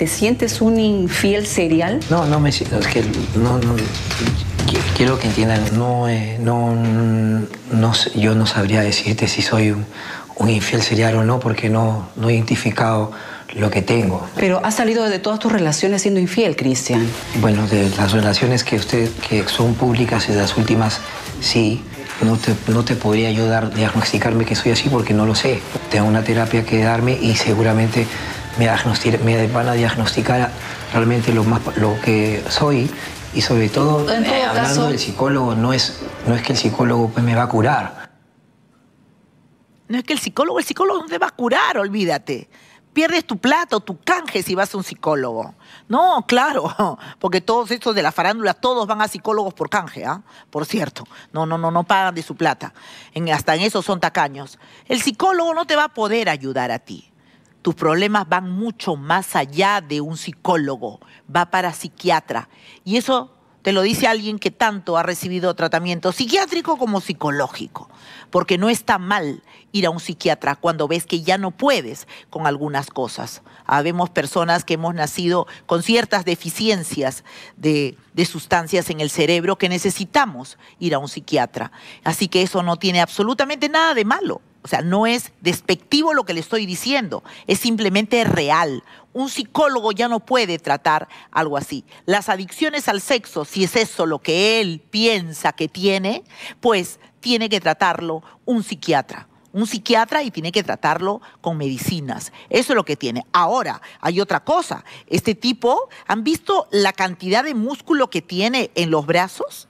¿Te sientes un infiel serial? No, no me siento, que quiero que entiendan, no, eh, no, no, yo no sabría decirte si soy un, infiel serial o no, porque no, no he identificado lo que tengo. Pero has salido de todas tus relaciones siendo infiel, Cristian. Bueno, de las relaciones que usted, que son públicas y las últimas, sí. No te, no te podría ayudar diagnosticarme que soy así porque no lo sé. Tengo una terapia que darme y seguramente me, van a diagnosticar realmente lo, más, lo que soy y sobre todo, eh, hablando del psicólogo, no es, no es que el psicólogo pues, me va a curar. No es que el psicólogo, el psicólogo no te va a curar, olvídate. Pierdes tu plato, tu canje si vas a un psicólogo. No, claro, porque todos estos de las farándula, todos van a psicólogos por canje, ¿ah? Por cierto, no, no, no, no pagan de su plata. hasta en eso son tacaños. El psicólogo no te va a poder ayudar a ti tus problemas van mucho más allá de un psicólogo, va para psiquiatra. Y eso te lo dice alguien que tanto ha recibido tratamiento psiquiátrico como psicológico, porque no está mal ir a un psiquiatra cuando ves que ya no puedes con algunas cosas. Habemos ah, personas que hemos nacido con ciertas deficiencias de, de sustancias en el cerebro que necesitamos ir a un psiquiatra. Así que eso no tiene absolutamente nada de malo. O sea, no es despectivo lo que le estoy diciendo, es simplemente real. Un psicólogo ya no puede tratar algo así. Las adicciones al sexo, si es eso lo que él piensa que tiene, pues tiene que tratarlo un psiquiatra un psiquiatra y tiene que tratarlo con medicinas. Eso es lo que tiene. Ahora, hay otra cosa. Este tipo, ¿han visto la cantidad de músculo que tiene en los brazos?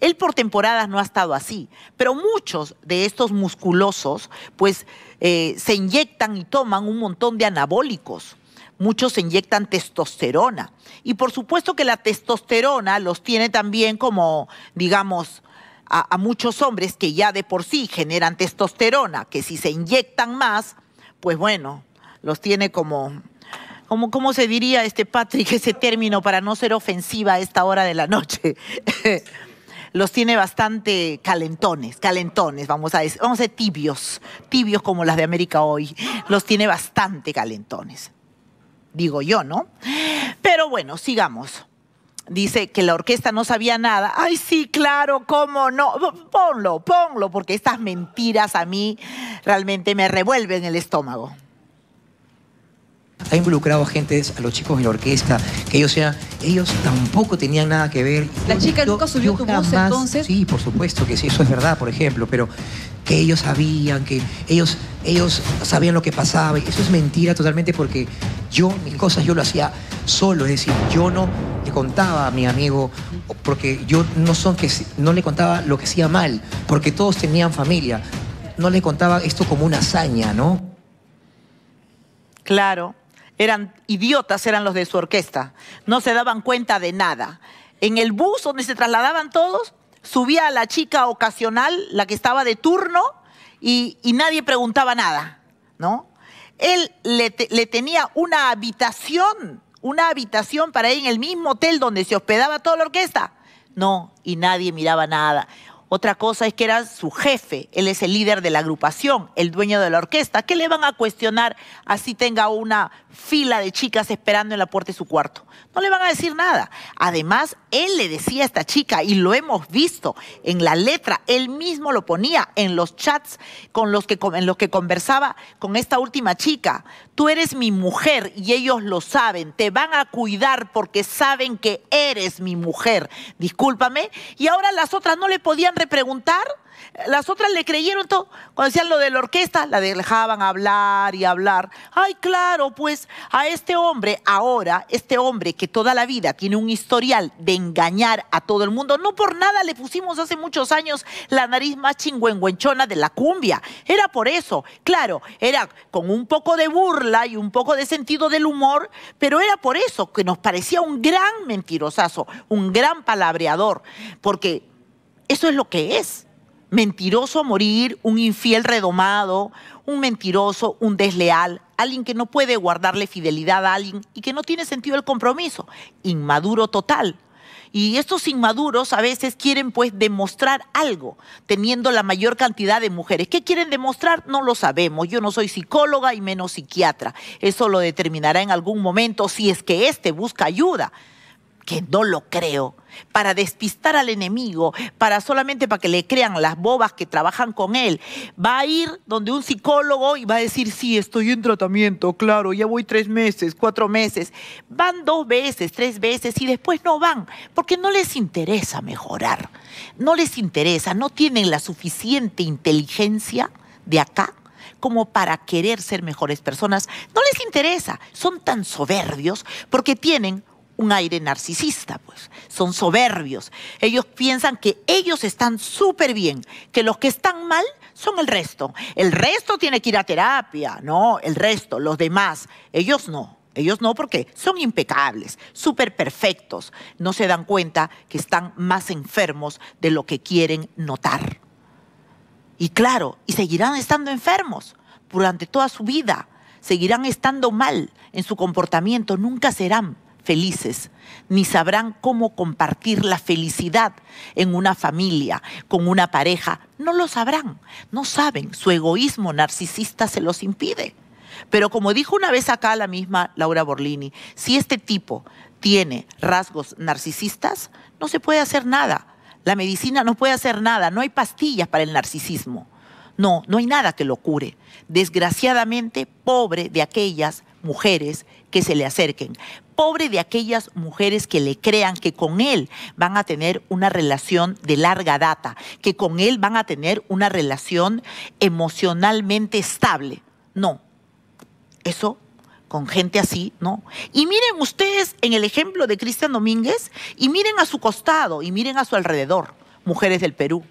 Él por temporadas no ha estado así, pero muchos de estos musculosos pues eh, se inyectan y toman un montón de anabólicos. Muchos se inyectan testosterona. Y por supuesto que la testosterona los tiene también como, digamos, a, muchos hombres que ya de por sí generan testosterona, que si se inyectan más, pues bueno, los tiene como como, ¿cómo se diría este Patrick ese término para no ser ofensiva a esta hora de la noche? los tiene bastante calentones, calentones, vamos a decir, vamos a decir tibios, tibios como las de América hoy, los tiene bastante calentones. Digo yo, ¿no? Pero bueno, sigamos dice que la orquesta no sabía nada. Ay, sí, claro, cómo no. Ponlo, ponlo, porque estas mentiras a mí realmente me revuelven el estómago. Ha involucrado a gente, a los chicos en la orquesta, que ellos sean, ellos tampoco tenían nada que ver. La chica nunca subió tu voz entonces. Sí, por supuesto que sí, eso es verdad, por ejemplo, pero que ellos sabían, que ellos, ellos sabían lo que pasaba. Eso es mentira totalmente porque yo, mis cosas yo lo hacía solo, es decir, yo no le contaba a mi amigo, porque yo no son que no le contaba lo que hacía mal, porque todos tenían familia. No le contaba esto como una hazaña, ¿no? Claro, eran idiotas, eran los de su orquesta, no se daban cuenta de nada. En el bus donde se trasladaban todos, subía la chica ocasional, la que estaba de turno, y, nadie preguntaba nada, ¿no? Él le, le tenía una habitación, una habitación para él en el mismo hotel donde se hospedaba toda la orquesta. No, y nadie miraba nada. Otra cosa es que era su jefe, él es el líder de la agrupación, el dueño de la orquesta. ¿Qué le van a cuestionar así tenga una fila de chicas esperando en la puerta de su cuarto? No le van a decir nada. Además, él le decía a esta chica, y lo hemos visto en la letra, él mismo lo ponía en los chats con en los que conversaba con esta última chica. Tú eres mi mujer y ellos lo saben, te van a cuidar porque saben que eres mi mujer. Discúlpame. Y ahora las otras no le podían repreguntar, preguntar, las otras le creyeron todo. Cuando decían lo de la orquesta, la dejaban hablar y hablar. Ay, claro, pues a este hombre, ahora, este hombre que toda la vida tiene un historial de engañar a todo el mundo, no por nada le pusimos hace muchos años la nariz más chingüengüenchona de la cumbia. Era por eso, claro, era con un poco de burla y un poco de sentido del humor, pero era por eso que nos parecía un gran mentirosazo, un gran palabreador, porque eso es lo que es. Mentiroso a morir, un infiel redomado, un mentiroso, un desleal, alguien que no puede guardarle fidelidad a alguien y que no tiene sentido el compromiso. Inmaduro total. Y estos inmaduros a veces quieren pues demostrar algo, teniendo la mayor cantidad de mujeres. ¿Qué quieren demostrar? No lo sabemos. Yo no soy psicóloga y menos psiquiatra. Eso lo determinará en algún momento si es que éste busca ayuda que no lo creo, para despistar al enemigo, para solamente para que le crean las bobas que trabajan con él. Va a ir donde un psicólogo y va a decir, sí, estoy en tratamiento, claro, ya voy tres meses, cuatro meses. Van dos veces, tres veces y después no van, porque no les interesa mejorar, no les interesa, no tienen la suficiente inteligencia de acá como para querer ser mejores personas. No les interesa, son tan soberbios porque tienen un aire narcisista, pues. Son soberbios. Ellos piensan que ellos están súper bien, que los que están mal son el resto. El resto tiene que ir a terapia, ¿no? El resto, los demás. Ellos no. Ellos no porque son impecables, súper perfectos. No se dan cuenta que están más enfermos de lo que quieren notar. Y claro, y seguirán estando enfermos durante toda su vida. Seguirán estando mal en su comportamiento. Nunca serán felices, ni sabrán cómo compartir la felicidad en una familia, con una pareja. No lo sabrán, no saben, su egoísmo narcisista se los impide. Pero como dijo una vez acá la misma Laura Borlini, si este tipo tiene rasgos narcisistas, no se puede hacer nada. La medicina no puede hacer nada, no hay pastillas para el narcisismo. No, no hay nada que lo cure. Desgraciadamente, pobre de aquellas mujeres que se le acerquen pobre de aquellas mujeres que le crean que con él van a tener una relación de larga data, que con él van a tener una relación emocionalmente estable. No, eso con gente así, ¿no? Y miren ustedes en el ejemplo de Cristian Domínguez y miren a su costado y miren a su alrededor, mujeres del Perú,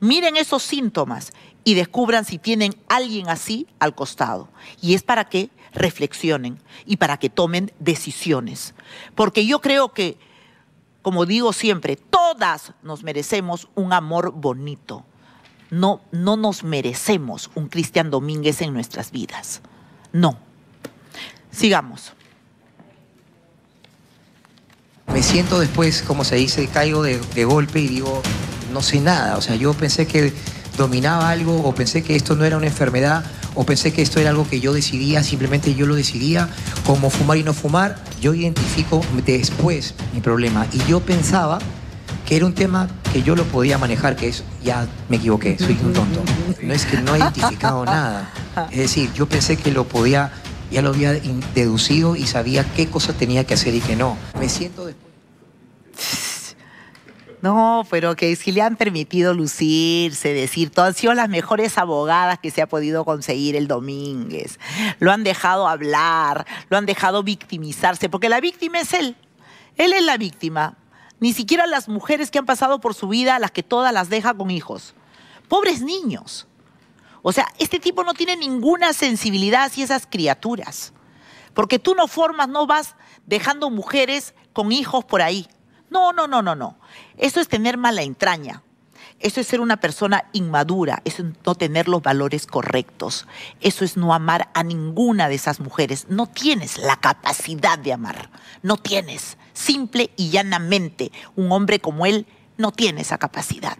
miren esos síntomas y descubran si tienen alguien así al costado. Y es para que reflexionen y para que tomen decisiones. Porque yo creo que, como digo siempre, todas nos merecemos un amor bonito. No, no nos merecemos un Cristian Domínguez en nuestras vidas. No. Sigamos. Me siento después, como se dice, caigo de, de golpe y digo, no sé nada. O sea, yo pensé que dominaba algo o pensé que esto no era una enfermedad o pensé que esto era algo que yo decidía, simplemente yo lo decidía, como fumar y no fumar, yo identifico después mi problema. Y yo pensaba que era un tema que yo lo podía manejar, que es, ya me equivoqué, soy un tonto. No es que no he identificado nada. Es decir, yo pensé que lo podía, ya lo había deducido y sabía qué cosa tenía que hacer y qué no. Me siento después... No, pero que si le han permitido lucirse, decir, todas han sido las mejores abogadas que se ha podido conseguir el Domínguez. Lo han dejado hablar, lo han dejado victimizarse, porque la víctima es él. Él es la víctima. Ni siquiera las mujeres que han pasado por su vida, las que todas las deja con hijos. Pobres niños. O sea, este tipo no tiene ninguna sensibilidad hacia esas criaturas. Porque tú no formas, no vas dejando mujeres con hijos por ahí. No, no, no, no, no. Eso es tener mala entraña. Eso es ser una persona inmadura, eso es no tener los valores correctos, eso es no amar a ninguna de esas mujeres. No tienes la capacidad de amar, no tienes. Simple y llanamente, un hombre como él no tiene esa capacidad,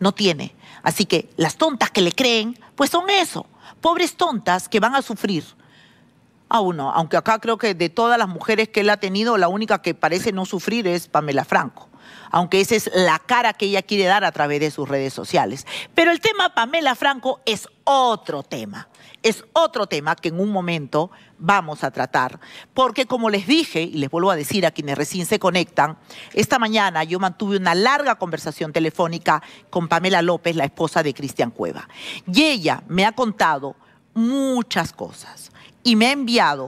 no tiene. Así que las tontas que le creen, pues son eso, pobres tontas que van a sufrir a uno, aunque acá creo que de todas las mujeres que él ha tenido, la única que parece no sufrir es Pamela Franco aunque esa es la cara que ella quiere dar a través de sus redes sociales. Pero el tema Pamela Franco es otro tema, es otro tema que en un momento vamos a tratar, porque como les dije, y les vuelvo a decir a quienes recién se conectan, esta mañana yo mantuve una larga conversación telefónica con Pamela López, la esposa de Cristian Cueva, y ella me ha contado muchas cosas y me ha enviado